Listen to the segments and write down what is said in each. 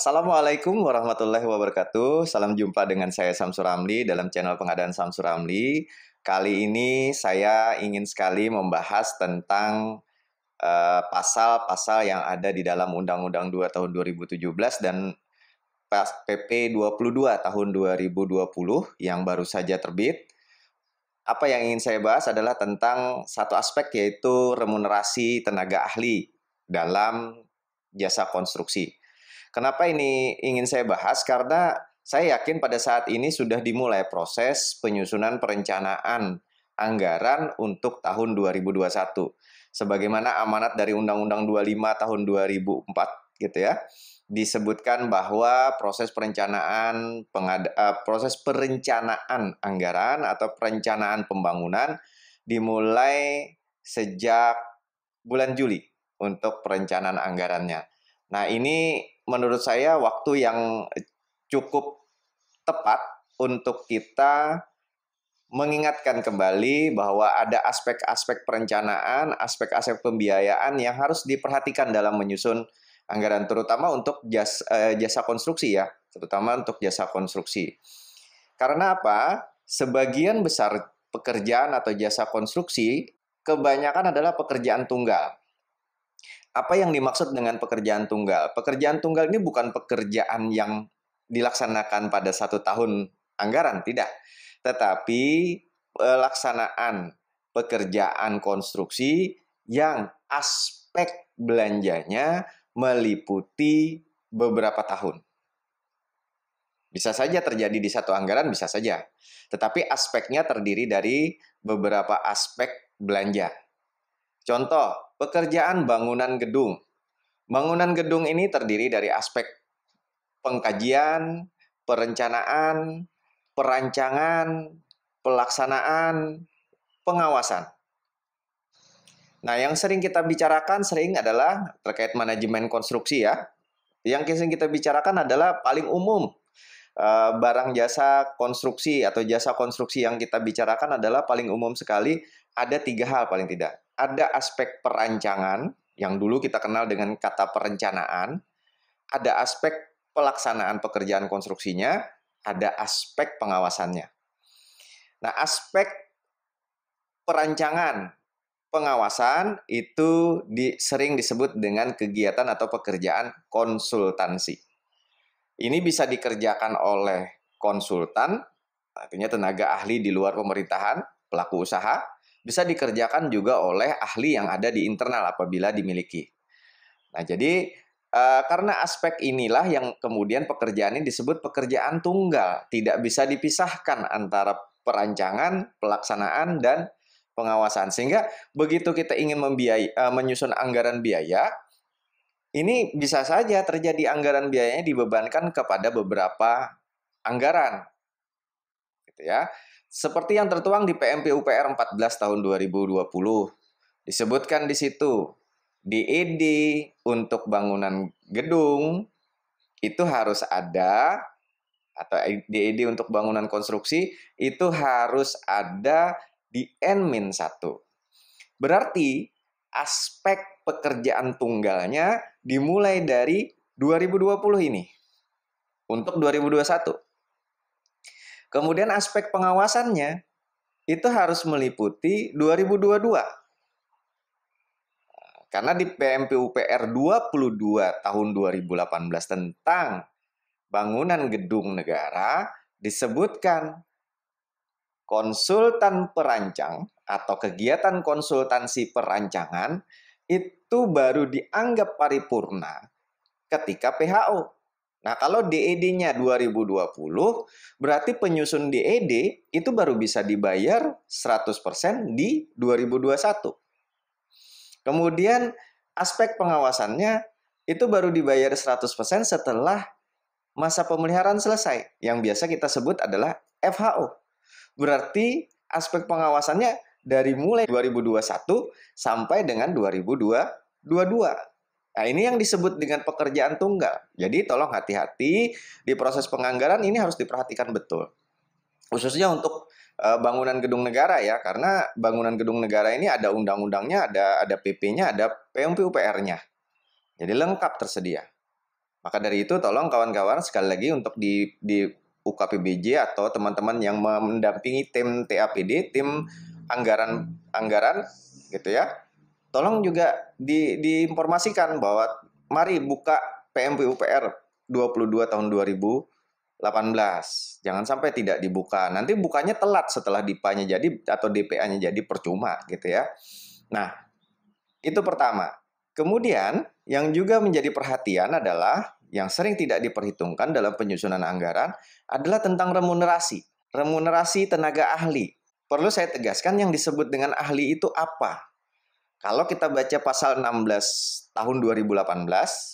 Assalamualaikum warahmatullahi wabarakatuh. Salam jumpa dengan saya Samsur Ramli dalam channel pengadaan Samsur Ramli. Kali ini saya ingin sekali membahas tentang eh, pasal-pasal uh, yang ada di dalam Undang-Undang 2 tahun 2017 dan PP 22 tahun 2020 yang baru saja terbit. Apa yang ingin saya bahas adalah tentang satu aspek yaitu remunerasi tenaga ahli dalam jasa konstruksi Kenapa ini ingin saya bahas? Karena saya yakin pada saat ini sudah dimulai proses penyusunan perencanaan anggaran untuk tahun 2021. Sebagaimana amanat dari Undang-Undang 25 tahun 2004 gitu ya disebutkan bahwa proses perencanaan pengada, uh, eh, proses perencanaan anggaran atau perencanaan pembangunan dimulai sejak bulan Juli untuk perencanaan anggarannya. Nah, ini menurut saya waktu yang cukup tepat untuk kita mengingatkan kembali bahwa ada aspek-aspek perencanaan, aspek-aspek pembiayaan yang harus diperhatikan dalam menyusun anggaran terutama untuk jasa, eh, jasa konstruksi ya, terutama untuk jasa konstruksi. Karena apa? Sebagian besar pekerjaan atau jasa konstruksi kebanyakan adalah pekerjaan tunggal apa yang dimaksud dengan pekerjaan tunggal? Pekerjaan tunggal ini bukan pekerjaan yang dilaksanakan pada satu tahun anggaran, tidak. Tetapi pelaksanaan pekerjaan konstruksi yang aspek belanjanya meliputi beberapa tahun. Bisa saja terjadi di satu anggaran, bisa saja. Tetapi aspeknya terdiri dari beberapa aspek belanja. Contoh, Pekerjaan bangunan gedung. Bangunan gedung ini terdiri dari aspek pengkajian, perencanaan, perancangan, pelaksanaan, pengawasan. Nah, yang sering kita bicarakan sering adalah terkait manajemen konstruksi ya. Yang sering kita bicarakan adalah paling umum eh, barang jasa konstruksi atau jasa konstruksi yang kita bicarakan adalah paling umum sekali ada tiga hal paling tidak ada aspek perancangan yang dulu kita kenal dengan kata perencanaan, ada aspek pelaksanaan pekerjaan konstruksinya, ada aspek pengawasannya. Nah, aspek perancangan pengawasan itu di, sering disebut dengan kegiatan atau pekerjaan konsultansi. Ini bisa dikerjakan oleh konsultan, artinya tenaga ahli di luar pemerintahan, pelaku usaha, bisa dikerjakan juga oleh ahli yang ada di internal apabila dimiliki. Nah, jadi eh, karena aspek inilah yang kemudian pekerjaan ini disebut pekerjaan tunggal, tidak bisa dipisahkan antara perancangan, pelaksanaan dan pengawasan. Sehingga begitu kita ingin membiayai eh, menyusun anggaran biaya, ini bisa saja terjadi anggaran biayanya dibebankan kepada beberapa anggaran. Gitu ya. Seperti yang tertuang di PMPUPR 14 tahun 2020, disebutkan di situ, di ID untuk bangunan gedung itu harus ada atau di DED untuk bangunan konstruksi itu harus ada di N-1. Berarti aspek pekerjaan tunggalnya dimulai dari 2020 ini untuk 2021. Kemudian aspek pengawasannya itu harus meliputi 2022 karena di PMPUPR 22 tahun 2018 tentang bangunan gedung negara disebutkan konsultan perancang atau kegiatan konsultansi perancangan itu baru dianggap paripurna ketika PHO. Nah, kalau DED-nya 2020, berarti penyusun DED e itu baru bisa dibayar 100% di 2021. Kemudian aspek pengawasannya itu baru dibayar 100% setelah masa pemeliharaan selesai, yang biasa kita sebut adalah FHO. Berarti aspek pengawasannya dari mulai 2021 sampai dengan 2022 Nah, ini yang disebut dengan pekerjaan tunggal. Jadi tolong hati-hati di proses penganggaran ini harus diperhatikan betul. Khususnya untuk eh, bangunan gedung negara ya karena bangunan gedung negara ini ada undang-undangnya, ada ada PP-nya, ada PMPUPR nya Jadi lengkap tersedia. Maka dari itu tolong kawan-kawan sekali lagi untuk di di UKPBJ atau teman-teman yang mendampingi tim TAPD, tim anggaran anggaran gitu ya tolong juga di, diinformasikan bahwa mari buka PMPUPR 22 tahun 2018. Jangan sampai tidak dibuka. Nanti bukanya telat setelah DIPA-nya jadi atau DPA-nya jadi percuma gitu ya. Nah, itu pertama. Kemudian yang juga menjadi perhatian adalah yang sering tidak diperhitungkan dalam penyusunan anggaran adalah tentang remunerasi. Remunerasi tenaga ahli. Perlu saya tegaskan yang disebut dengan ahli itu apa? Kalau kita baca pasal 16 tahun 2018,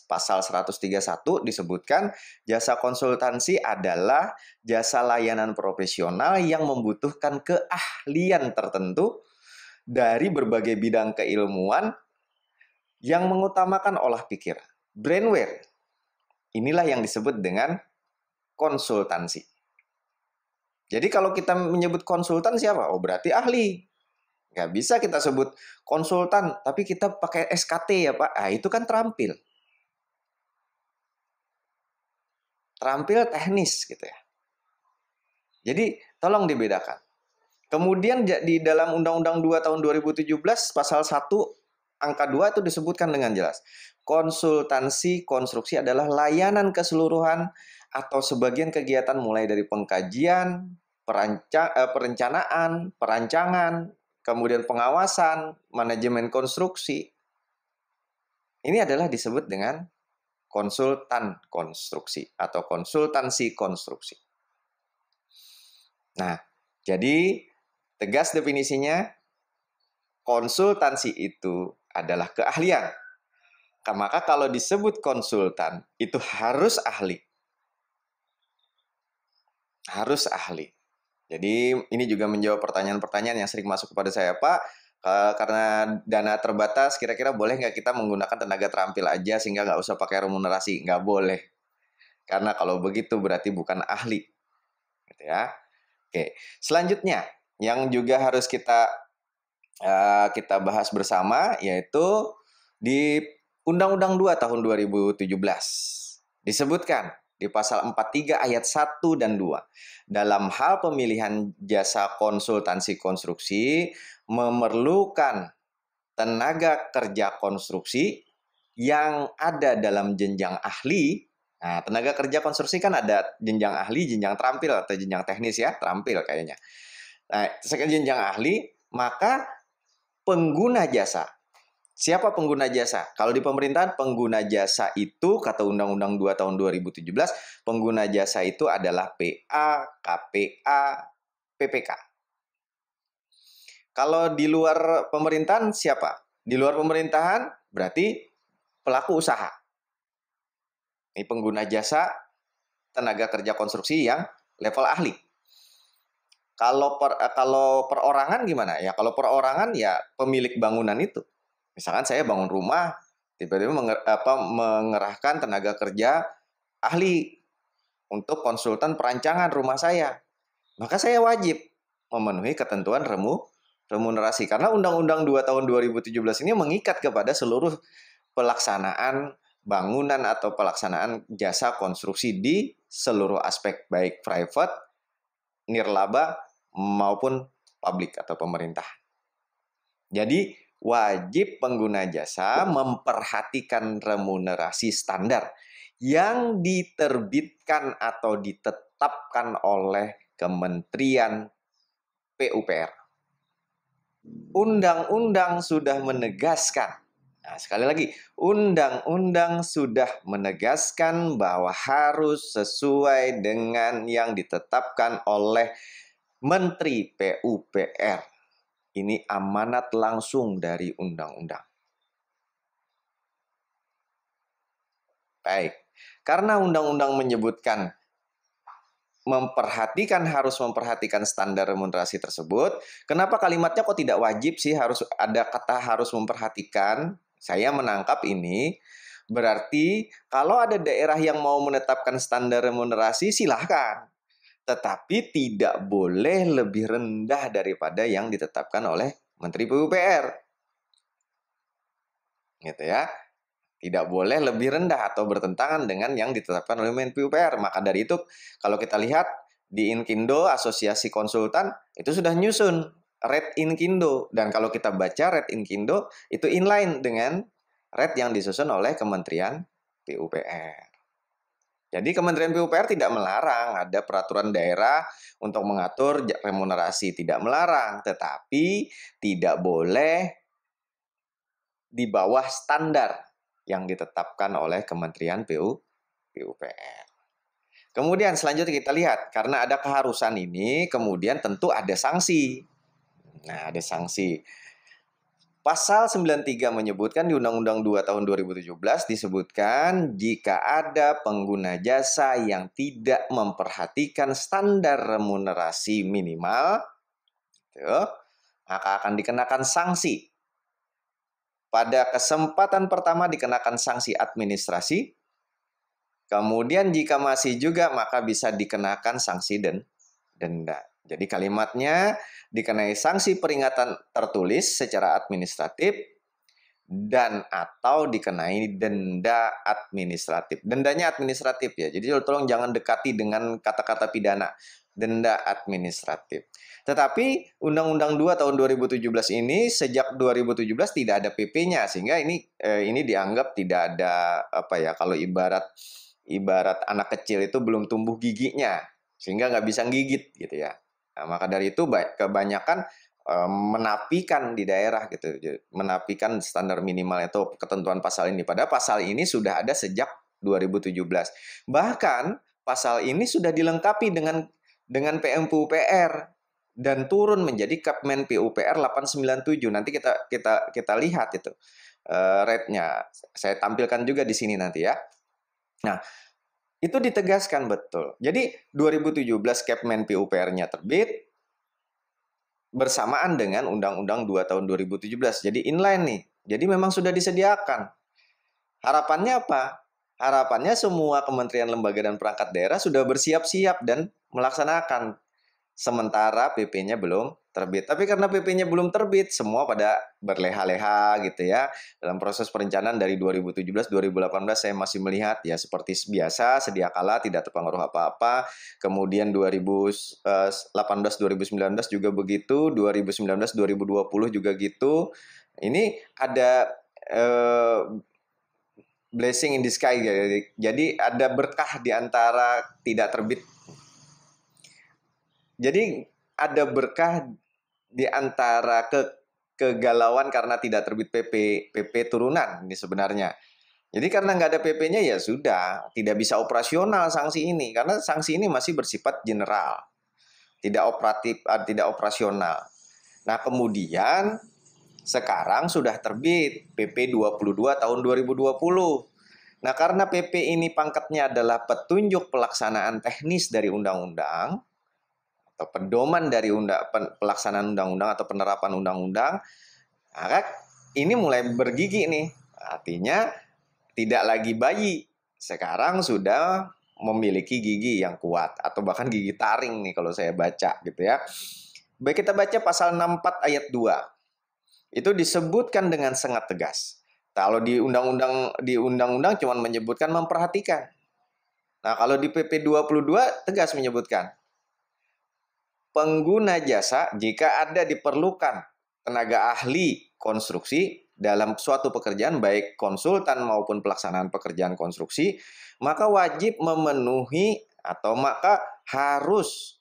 pasal 131 disebutkan jasa konsultansi adalah jasa layanan profesional yang membutuhkan keahlian tertentu dari berbagai bidang keilmuan yang mengutamakan olah pikir. Brainware. Inilah yang disebut dengan konsultansi. Jadi kalau kita menyebut konsultan siapa? Oh berarti ahli nggak ya, bisa kita sebut konsultan, tapi kita pakai SKT ya Pak. Ah itu kan terampil. Terampil teknis gitu ya. Jadi tolong dibedakan. Kemudian di dalam Undang-Undang 2 tahun 2017 pasal 1 angka 2 itu disebutkan dengan jelas. Konsultansi konstruksi adalah layanan keseluruhan atau sebagian kegiatan mulai dari pengkajian, eh, perencanaan, perancangan, kemudian pengawasan, manajemen konstruksi. Ini adalah disebut dengan konsultan konstruksi atau konsultansi konstruksi. Nah, jadi tegas definisinya konsultansi itu adalah keahlian. Maka kalau disebut konsultan itu harus ahli. Harus ahli. Jadi ini juga menjawab pertanyaan-pertanyaan yang sering masuk kepada saya, Pak. Eh, karena dana terbatas, kira-kira boleh nggak kita menggunakan tenaga terampil aja sehingga nggak usah pakai remunerasi? Nggak boleh. Karena kalau begitu berarti bukan ahli. Gitu ya. Oke, selanjutnya yang juga harus kita eh, kita bahas bersama yaitu di Undang-Undang 2 tahun 2017 disebutkan di pasal 43 ayat 1 dan 2. Dalam hal pemilihan jasa konsultansi konstruksi memerlukan tenaga kerja konstruksi yang ada dalam jenjang ahli. Nah, tenaga kerja konstruksi kan ada jenjang ahli, jenjang terampil atau jenjang teknis ya, terampil kayaknya. Nah, sekian jenjang ahli, maka pengguna jasa Siapa pengguna jasa? Kalau di pemerintahan pengguna jasa itu kata Undang-Undang 2 tahun 2017, pengguna jasa itu adalah PA, KPA, PPK. Kalau di luar pemerintahan siapa? Di luar pemerintahan berarti pelaku usaha. Ini pengguna jasa tenaga kerja konstruksi yang level ahli. Kalau per, eh, kalau perorangan gimana? Ya kalau perorangan ya pemilik bangunan itu Misalkan saya bangun rumah, tiba-tiba menger, mengerahkan tenaga kerja ahli untuk konsultan perancangan rumah saya. Maka saya wajib memenuhi ketentuan remu remunerasi karena Undang-Undang 2 tahun 2017 ini mengikat kepada seluruh pelaksanaan bangunan atau pelaksanaan jasa konstruksi di seluruh aspek baik private, nirlaba maupun publik atau pemerintah. Jadi wajib pengguna jasa memperhatikan remunerasi standar yang diterbitkan atau ditetapkan oleh Kementerian PUPR. Undang-undang sudah menegaskan. Nah, sekali lagi, undang-undang sudah menegaskan bahwa harus sesuai dengan yang ditetapkan oleh Menteri PUPR. Ini amanat langsung dari undang-undang. Baik, karena undang-undang menyebutkan memperhatikan harus memperhatikan standar remunerasi tersebut. Kenapa kalimatnya kok tidak wajib sih harus ada kata harus memperhatikan? Saya menangkap ini berarti kalau ada daerah yang mau menetapkan standar remunerasi silahkan tetapi tidak boleh lebih rendah daripada yang ditetapkan oleh Menteri PUPR. Gitu ya. Tidak boleh lebih rendah atau bertentangan dengan yang ditetapkan oleh Menteri PUPR. Maka dari itu kalau kita lihat di Inkindo Asosiasi Konsultan itu sudah nyusun Red Inkindo dan kalau kita baca Red Inkindo itu inline dengan Red yang disusun oleh Kementerian PUPR. Jadi Kementerian PUPR tidak melarang ada peraturan daerah untuk mengatur remunerasi, tidak melarang, tetapi tidak boleh di bawah standar yang ditetapkan oleh Kementerian PU, PUPR. Kemudian selanjutnya kita lihat karena ada keharusan ini, kemudian tentu ada sanksi. Nah, ada sanksi. Pasal 93 menyebutkan di Undang-Undang 2 tahun 2017 disebutkan jika ada pengguna jasa yang tidak memperhatikan standar remunerasi minimal, gitu, maka akan dikenakan sanksi. Pada kesempatan pertama dikenakan sanksi administrasi, kemudian jika masih juga maka bisa dikenakan sanksi dan denda. Jadi kalimatnya dikenai sanksi peringatan tertulis secara administratif dan atau dikenai denda administratif. Dendanya administratif ya. Jadi tolong jangan dekati dengan kata-kata pidana. Denda administratif. Tetapi Undang-Undang 2 tahun 2017 ini sejak 2017 tidak ada PP-nya sehingga ini eh, ini dianggap tidak ada apa ya kalau ibarat ibarat anak kecil itu belum tumbuh giginya sehingga nggak bisa gigit gitu ya. Nah, maka dari itu kebanyakan menapikan di daerah gitu, menapikan standar minimal atau ketentuan pasal ini. Padahal pasal ini sudah ada sejak 2017. Bahkan pasal ini sudah dilengkapi dengan dengan PMPUPR dan turun menjadi Kepmen PUPR 897. Nanti kita kita kita lihat itu uh, rate-nya. Saya tampilkan juga di sini nanti ya. Nah, itu ditegaskan betul. Jadi 2017 Kepmen PUPR-nya terbit bersamaan dengan Undang-Undang 2 tahun 2017. Jadi inline nih. Jadi memang sudah disediakan. Harapannya apa? Harapannya semua kementerian, lembaga, dan perangkat daerah sudah bersiap-siap dan melaksanakan sementara PP-nya belum terbit. Tapi karena PP-nya belum terbit, semua pada berleha-leha gitu ya. Dalam proses perencanaan dari 2017-2018 saya masih melihat ya seperti biasa, sedia kala tidak terpengaruh apa-apa. Kemudian 2018-2019 juga begitu, 2019-2020 juga gitu. Ini ada eh, blessing in disguise. Ya. Jadi ada berkah di antara tidak terbit jadi ada berkah di antara ke kegalauan karena tidak terbit PP PP turunan ini sebenarnya. Jadi karena nggak ada PP-nya ya sudah tidak bisa operasional sanksi ini karena sanksi ini masih bersifat general, tidak operatif, eh, tidak operasional. Nah kemudian sekarang sudah terbit PP 22 tahun 2020. Nah karena PP ini pangkatnya adalah petunjuk pelaksanaan teknis dari undang-undang, pedoman dari undang, pelaksanaan undang-undang atau penerapan undang-undang, maka ini mulai bergigi nih. Artinya tidak lagi bayi, sekarang sudah memiliki gigi yang kuat atau bahkan gigi taring nih kalau saya baca gitu ya. Baik kita baca pasal 64 ayat 2. Itu disebutkan dengan sangat tegas. Kalau di undang-undang di undang-undang cuma menyebutkan memperhatikan. Nah, kalau di PP 22 tegas menyebutkan pengguna jasa jika ada diperlukan tenaga ahli konstruksi dalam suatu pekerjaan baik konsultan maupun pelaksanaan pekerjaan konstruksi, maka wajib memenuhi atau maka harus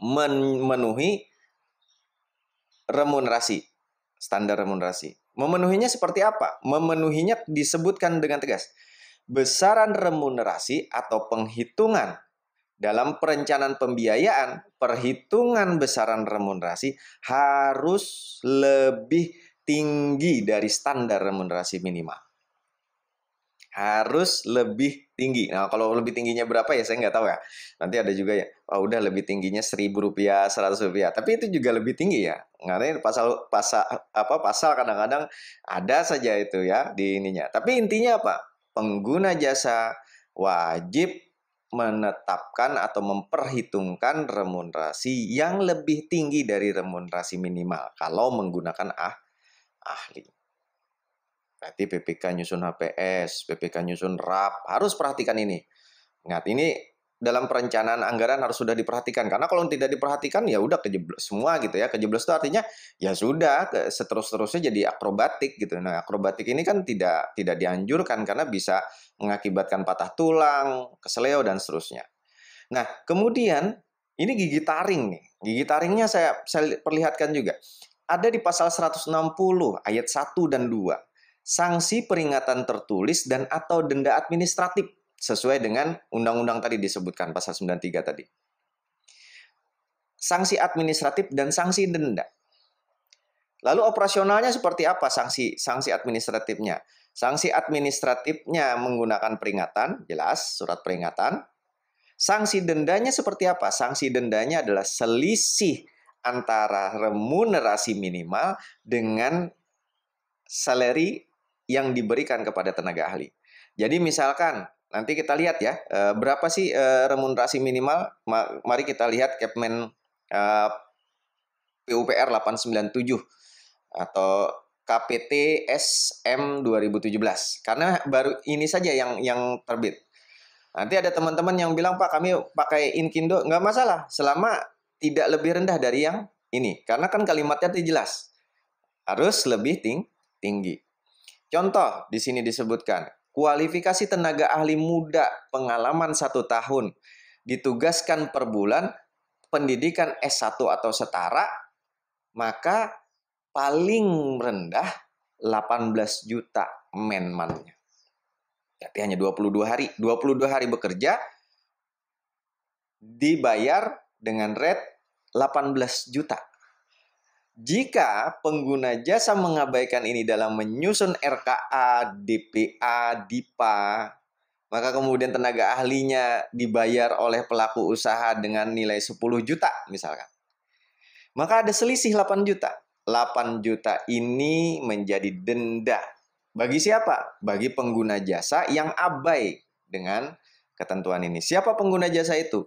memenuhi remunerasi, standar remunerasi. Memenuhinya seperti apa? Memenuhinya disebutkan dengan tegas. Besaran remunerasi atau penghitungan dalam perencanaan pembiayaan, perhitungan besaran remunerasi harus lebih tinggi dari standar remunerasi minimal. Harus lebih tinggi. Nah, kalau lebih tingginya berapa ya saya nggak tahu ya. Nanti ada juga ya, oh, udah lebih tingginya seribu rupiah, seratus rupiah. Tapi itu juga lebih tinggi ya. Karena pasal pasal apa pasal kadang-kadang ada saja itu ya di ininya. Tapi intinya apa? Pengguna jasa wajib menetapkan atau memperhitungkan remunerasi yang lebih tinggi dari remunerasi minimal kalau menggunakan ah, ahli. Berarti PPK nyusun HPS, PPK nyusun RAP, harus perhatikan ini. Ingat, ini dalam perencanaan anggaran harus sudah diperhatikan karena kalau tidak diperhatikan ya udah kejeblos semua gitu ya kejeblos itu artinya ya sudah seterus-terusnya jadi akrobatik gitu nah akrobatik ini kan tidak tidak dianjurkan karena bisa mengakibatkan patah tulang, keseleo, dan seterusnya. Nah, kemudian ini gigi taring nih. Gigi taringnya saya, saya perlihatkan juga. Ada di pasal 160 ayat 1 dan 2. Sanksi peringatan tertulis dan atau denda administratif sesuai dengan undang-undang tadi disebutkan pasal 93 tadi. Sanksi administratif dan sanksi denda. Lalu operasionalnya seperti apa sanksi sanksi administratifnya? Sanksi administratifnya menggunakan peringatan, jelas surat peringatan. Sanksi dendanya seperti apa? Sanksi dendanya adalah selisih antara remunerasi minimal dengan salary yang diberikan kepada tenaga ahli. Jadi misalkan nanti kita lihat ya eh, berapa sih eh, remunerasi minimal? Mari kita lihat Kepmen eh, PUPR 897 atau KPT SM 2017 karena baru ini saja yang yang terbit. Nanti ada teman-teman yang bilang Pak kami pakai Inkindo nggak masalah selama tidak lebih rendah dari yang ini karena kan kalimatnya tidak jelas harus lebih ting tinggi. Contoh di sini disebutkan kualifikasi tenaga ahli muda pengalaman satu tahun ditugaskan per bulan pendidikan S1 atau setara maka paling rendah 18 juta menmannya. Tapi hanya 22 hari. 22 hari bekerja dibayar dengan rate 18 juta. Jika pengguna jasa mengabaikan ini dalam menyusun RKA, DPA, DIPA, maka kemudian tenaga ahlinya dibayar oleh pelaku usaha dengan nilai 10 juta misalkan. Maka ada selisih 8 juta. 8 juta ini menjadi denda. Bagi siapa? Bagi pengguna jasa yang abai dengan ketentuan ini. Siapa pengguna jasa itu?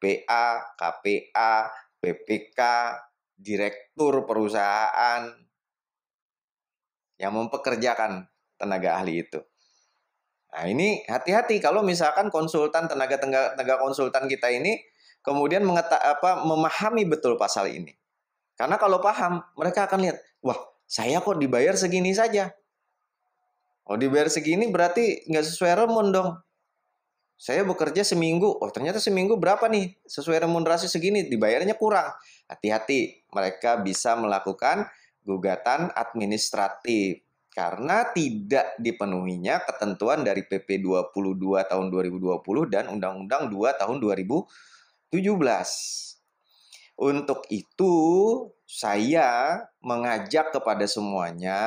PA, KPA, PPK, direktur perusahaan yang mempekerjakan tenaga ahli itu. Nah, ini hati-hati kalau misalkan konsultan tenaga tenaga konsultan kita ini kemudian apa memahami betul pasal ini. Karena kalau paham, mereka akan lihat, wah saya kok dibayar segini saja. Oh dibayar segini berarti nggak sesuai remun dong. Saya bekerja seminggu, oh ternyata seminggu berapa nih? Sesuai remunerasi segini, dibayarnya kurang. Hati-hati, mereka bisa melakukan gugatan administratif karena tidak dipenuhinya ketentuan dari PP 22 tahun 2020 dan Undang-Undang 2 tahun 2017. Untuk itu, saya mengajak kepada semuanya,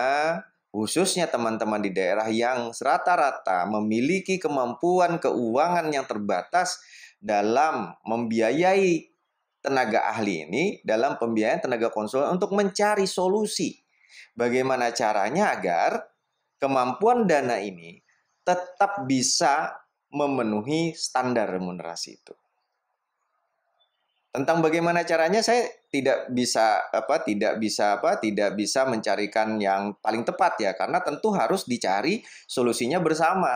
khususnya teman-teman di daerah yang rata-rata memiliki kemampuan keuangan yang terbatas dalam membiayai tenaga ahli ini dalam pembiayaan tenaga konsultan untuk mencari solusi. Bagaimana caranya agar kemampuan dana ini tetap bisa memenuhi standar remunerasi itu tentang bagaimana caranya saya tidak bisa apa tidak bisa apa tidak bisa mencarikan yang paling tepat ya karena tentu harus dicari solusinya bersama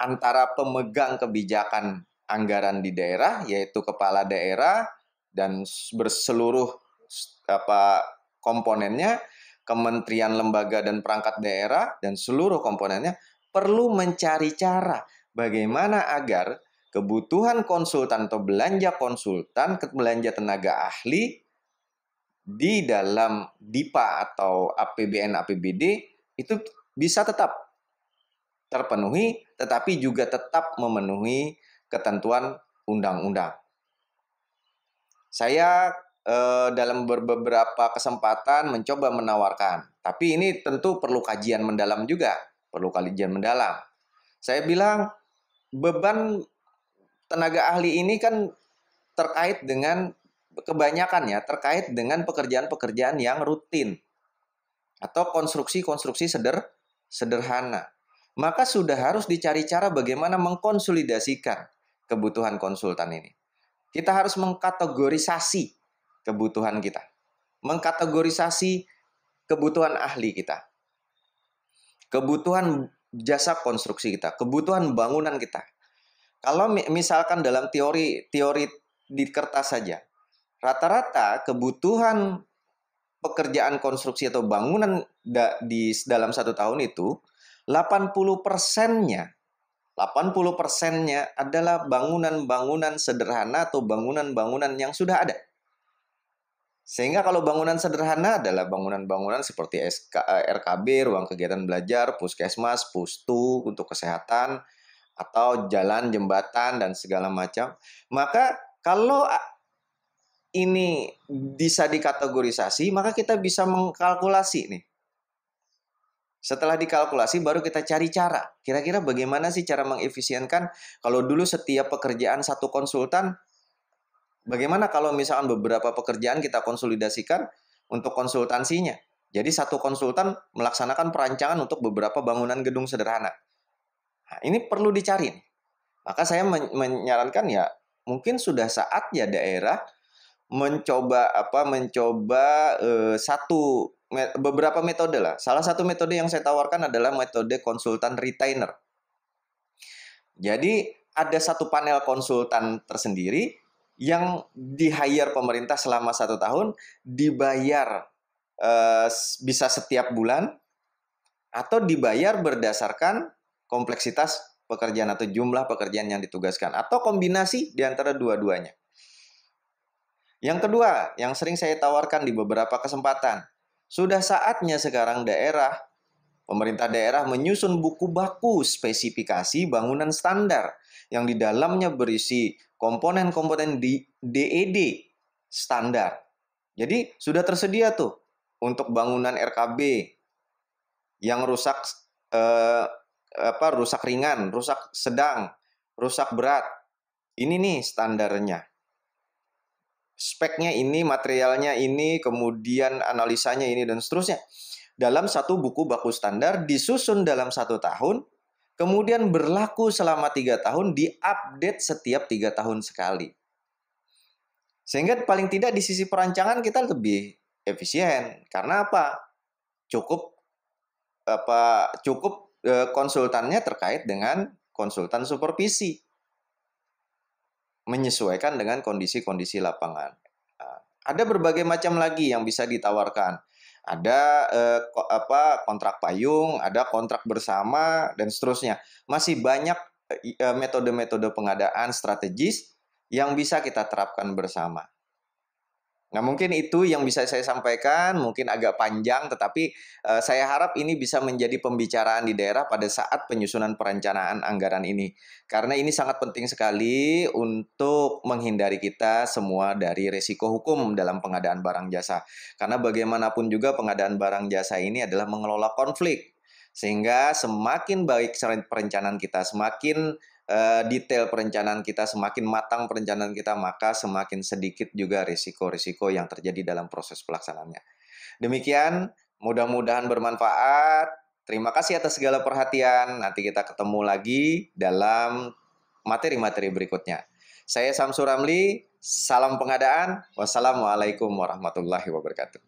antara pemegang kebijakan anggaran di daerah yaitu kepala daerah dan berseluruh apa komponennya kementerian lembaga dan perangkat daerah dan seluruh komponennya perlu mencari cara bagaimana agar kebutuhan konsultan atau belanja konsultan, belanja tenaga ahli di dalam DIPA atau APBN APBD itu bisa tetap terpenuhi tetapi juga tetap memenuhi ketentuan undang-undang. Saya eh, dalam beberapa kesempatan mencoba menawarkan, tapi ini tentu perlu kajian mendalam juga, perlu kajian mendalam. Saya bilang beban tenaga ahli ini kan terkait dengan kebanyakan ya terkait dengan pekerjaan-pekerjaan yang rutin atau konstruksi-konstruksi seder, sederhana. Maka sudah harus dicari cara bagaimana mengkonsolidasikan kebutuhan konsultan ini. Kita harus mengkategorisasi kebutuhan kita. Mengkategorisasi kebutuhan ahli kita. Kebutuhan jasa konstruksi kita, kebutuhan bangunan kita, kalau misalkan dalam teori teori di kertas saja, rata-rata kebutuhan pekerjaan konstruksi atau bangunan di dalam satu tahun itu 80 persennya 80 persennya adalah bangunan-bangunan sederhana atau bangunan-bangunan yang sudah ada. Sehingga kalau bangunan sederhana adalah bangunan-bangunan seperti SK, eh, RKB, ruang kegiatan belajar, puskesmas, pustu untuk kesehatan, atau jalan jembatan dan segala macam maka kalau ini bisa dikategorisasi maka kita bisa mengkalkulasi nih setelah dikalkulasi baru kita cari cara. Kira-kira bagaimana sih cara mengefisienkan kalau dulu setiap pekerjaan satu konsultan bagaimana kalau misalkan beberapa pekerjaan kita konsolidasikan untuk konsultansinya. Jadi satu konsultan melaksanakan perancangan untuk beberapa bangunan gedung sederhana. Nah, ini perlu dicari. Maka saya men menyarankan ya mungkin sudah saat ya daerah mencoba apa mencoba eh, satu me beberapa metode lah. Salah satu metode yang saya tawarkan adalah metode konsultan retainer. Jadi ada satu panel konsultan tersendiri yang di hire pemerintah selama satu tahun dibayar eh, bisa setiap bulan atau dibayar berdasarkan kompleksitas pekerjaan atau jumlah pekerjaan yang ditugaskan atau kombinasi di antara dua-duanya. Yang kedua, yang sering saya tawarkan di beberapa kesempatan, sudah saatnya sekarang daerah pemerintah daerah menyusun buku baku spesifikasi bangunan standar yang di dalamnya berisi komponen-komponen di DED standar. Jadi sudah tersedia tuh untuk bangunan RKB yang rusak eh, apa rusak ringan, rusak sedang, rusak berat. Ini nih standarnya. Speknya ini, materialnya ini, kemudian analisanya ini dan seterusnya. Dalam satu buku baku standar disusun dalam satu tahun, kemudian berlaku selama tiga tahun, diupdate setiap tiga tahun sekali. Sehingga paling tidak di sisi perancangan kita lebih efisien. Karena apa? Cukup apa cukup E, konsultannya terkait dengan konsultan supervisi menyesuaikan dengan kondisi-kondisi lapangan. E, ada berbagai macam lagi yang bisa ditawarkan. Ada eh, apa kontrak payung, ada kontrak bersama dan seterusnya. Masih banyak e, metode-metode eh, pengadaan strategis yang bisa kita terapkan bersama. Nah, mungkin itu yang bisa saya sampaikan, mungkin agak panjang, tetapi uh, saya harap ini bisa menjadi pembicaraan di daerah pada saat penyusunan perencanaan anggaran ini, karena ini sangat penting sekali untuk menghindari kita semua dari resiko hukum dalam pengadaan barang jasa, karena bagaimanapun juga pengadaan barang jasa ini adalah mengelola konflik, sehingga semakin baik perencanaan kita, semakin Eh, detail perencanaan kita, semakin matang perencanaan kita, maka semakin sedikit juga risiko-risiko yang terjadi dalam proses pelaksanaannya. Demikian, mudah-mudahan bermanfaat. Terima kasih atas segala perhatian. Nanti kita ketemu lagi dalam materi-materi berikutnya. Saya Samsur Ramli, salam pengadaan. Wassalamualaikum warahmatullahi wabarakatuh.